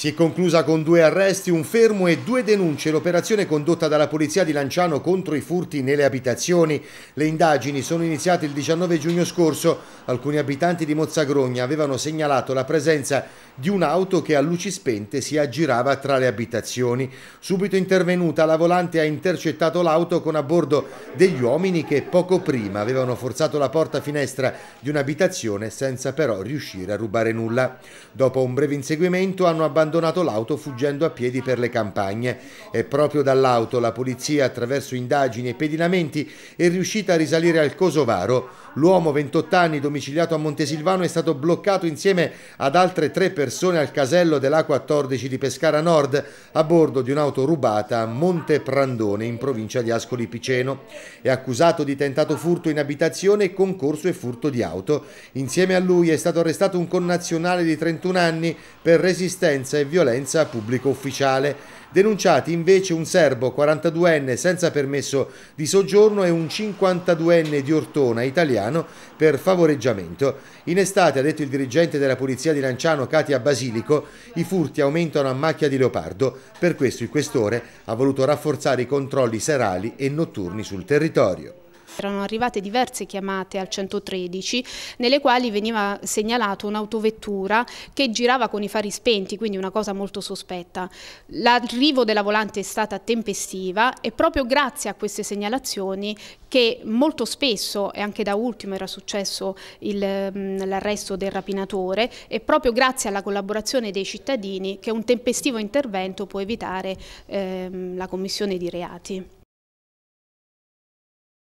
Si è conclusa con due arresti, un fermo e due denunce l'operazione condotta dalla polizia di Lanciano contro i furti nelle abitazioni. Le indagini sono iniziate il 19 giugno scorso. Alcuni abitanti di Mozzagrogna avevano segnalato la presenza di un'auto che a luci spente si aggirava tra le abitazioni. Subito intervenuta la volante ha intercettato l'auto con a bordo degli uomini che poco prima avevano forzato la porta finestra di un'abitazione senza però riuscire a rubare nulla. Dopo un breve inseguimento hanno abbandonato abbandonato l'auto fuggendo a piedi per le campagne. E proprio dall'auto la polizia, attraverso indagini e pedinamenti, è riuscita a risalire al Kosovaro, L'uomo, 28 anni, domiciliato a Montesilvano, è stato bloccato insieme ad altre tre persone al casello della 14 di Pescara Nord a bordo di un'auto rubata a Monte Prandone, in provincia di Ascoli Piceno. È accusato di tentato furto in abitazione, concorso e furto di auto. Insieme a lui è stato arrestato un connazionale di 31 anni per resistenza e violenza a pubblico ufficiale denunciati invece un serbo 42enne senza permesso di soggiorno e un 52enne di Ortona italiano per favoreggiamento. In estate, ha detto il dirigente della Polizia di Lanciano, Katia Basilico, i furti aumentano a macchia di leopardo, per questo il questore ha voluto rafforzare i controlli serali e notturni sul territorio. Erano arrivate diverse chiamate al 113 nelle quali veniva segnalata un'autovettura che girava con i fari spenti, quindi una cosa molto sospetta. L'arrivo della volante è stata tempestiva e proprio grazie a queste segnalazioni che molto spesso, e anche da ultimo era successo mm, l'arresto del rapinatore, è proprio grazie alla collaborazione dei cittadini che un tempestivo intervento può evitare ehm, la commissione di reati.